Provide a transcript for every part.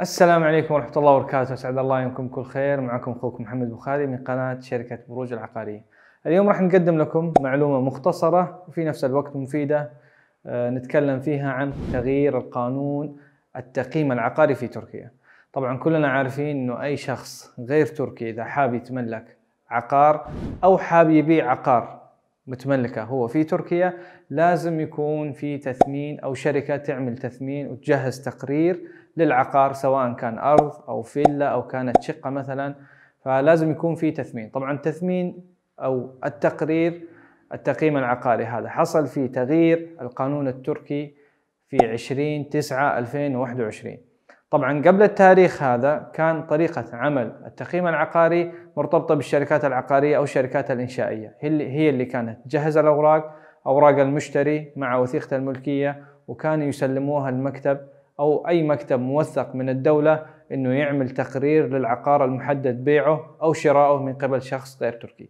السلام عليكم ورحمة الله وبركاته، أسعد الله يومكم كل خير، معكم أخوكم محمد بخاري من قناة شركة بروج العقارية. اليوم راح نقدم لكم معلومة مختصرة وفي نفس الوقت مفيدة آه، نتكلم فيها عن تغيير القانون التقييم العقاري في تركيا. طبعا كلنا عارفين انه اي شخص غير تركي اذا حاب يتملك عقار او حاب يبيع عقار متملكه هو في تركيا لازم يكون في تثمين او شركه تعمل تثمين وتجهز تقرير للعقار سواء كان ارض او فيلا او كانت شقه مثلا فلازم يكون في تثمين طبعا التثمين او التقرير التقييم العقاري هذا حصل في تغيير القانون التركي في 20 9 2021 طبعا قبل التاريخ هذا كان طريقة عمل التقييم العقاري مرتبطة بالشركات العقارية أو الشركات الإنشائية هي اللي كانت تجهز الأوراق أوراق المشتري مع وثيقة الملكية وكانوا يسلموها المكتب او اي مكتب موثق من الدوله انه يعمل تقرير للعقار المحدد بيعه او شراؤه من قبل شخص غير تركي.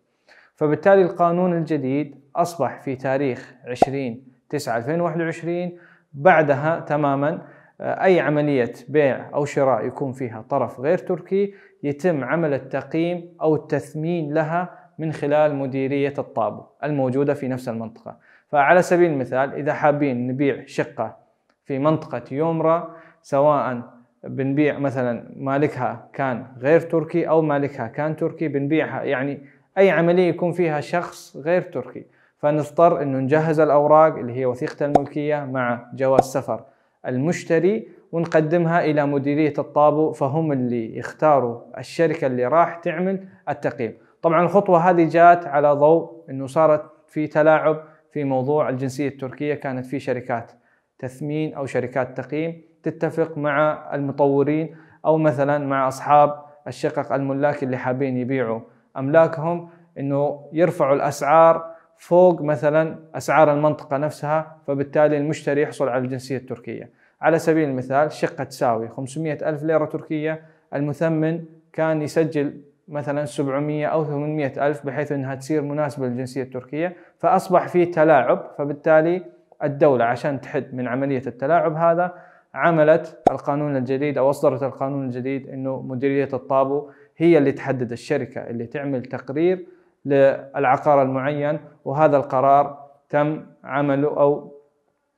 فبالتالي القانون الجديد اصبح في تاريخ 20 9 2021 بعدها تماما آه، اي عمليه بيع او شراء يكون فيها طرف غير تركي يتم عمل التقييم او التثمين لها من خلال مديريه الطابو الموجوده في نفس المنطقه. فعلى سبيل المثال اذا حابين نبيع شقه في منطقة يومرا سواء بنبيع مثلا مالكها كان غير تركي أو مالكها كان تركي بنبيعها يعني أي عملية يكون فيها شخص غير تركي فنضطر أنه نجهز الأوراق اللي هي وثيقة الملكية مع جواز سفر المشتري ونقدمها إلى مديرية الطابو فهم اللي يختاروا الشركة اللي راح تعمل التقييم طبعا الخطوة هذه جات على ضوء أنه صارت في تلاعب في موضوع الجنسية التركية كانت في شركات تثمين او شركات تقييم تتفق مع المطورين او مثلا مع اصحاب الشقق الملاك اللي حابين يبيعوا املاكهم انه يرفعوا الاسعار فوق مثلا اسعار المنطقه نفسها فبالتالي المشتري يحصل على الجنسيه التركيه على سبيل المثال شقه تساوي 500 ألف ليره تركيه المثمن كان يسجل مثلا 700 او 800 ألف بحيث انها تصير مناسبه للجنسيه التركيه فاصبح في تلاعب فبالتالي الدولة عشان تحد من عملية التلاعب هذا عملت القانون الجديد أو أصدرت القانون الجديد أنه مديرية الطابو هي اللي تحدد الشركة اللي تعمل تقرير للعقار المعين وهذا القرار تم عمله أو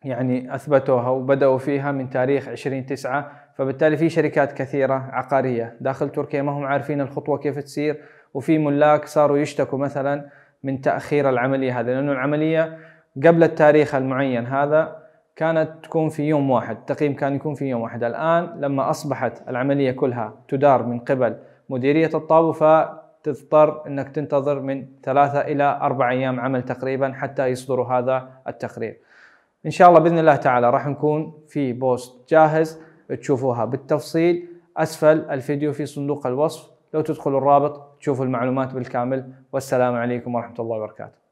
يعني أثبتوها وبدأوا فيها من تاريخ 20 تسعة فبالتالي في شركات كثيرة عقارية داخل تركيا ما هم عارفين الخطوة كيف تصير وفي ملاك صاروا يشتكوا مثلا من تأخير العملية هذه لأنه العملية قبل التاريخ المعين هذا كانت تكون في يوم واحد التقييم كان يكون في يوم واحد الآن لما أصبحت العملية كلها تدار من قبل مديرية الطابو فتضطر أنك تنتظر من ثلاثة إلى أربع أيام عمل تقريبا حتى يصدر هذا التقرير إن شاء الله بإذن الله تعالى راح نكون في بوست جاهز تشوفوها بالتفصيل أسفل الفيديو في صندوق الوصف لو تدخلوا الرابط تشوفوا المعلومات بالكامل والسلام عليكم ورحمة الله وبركاته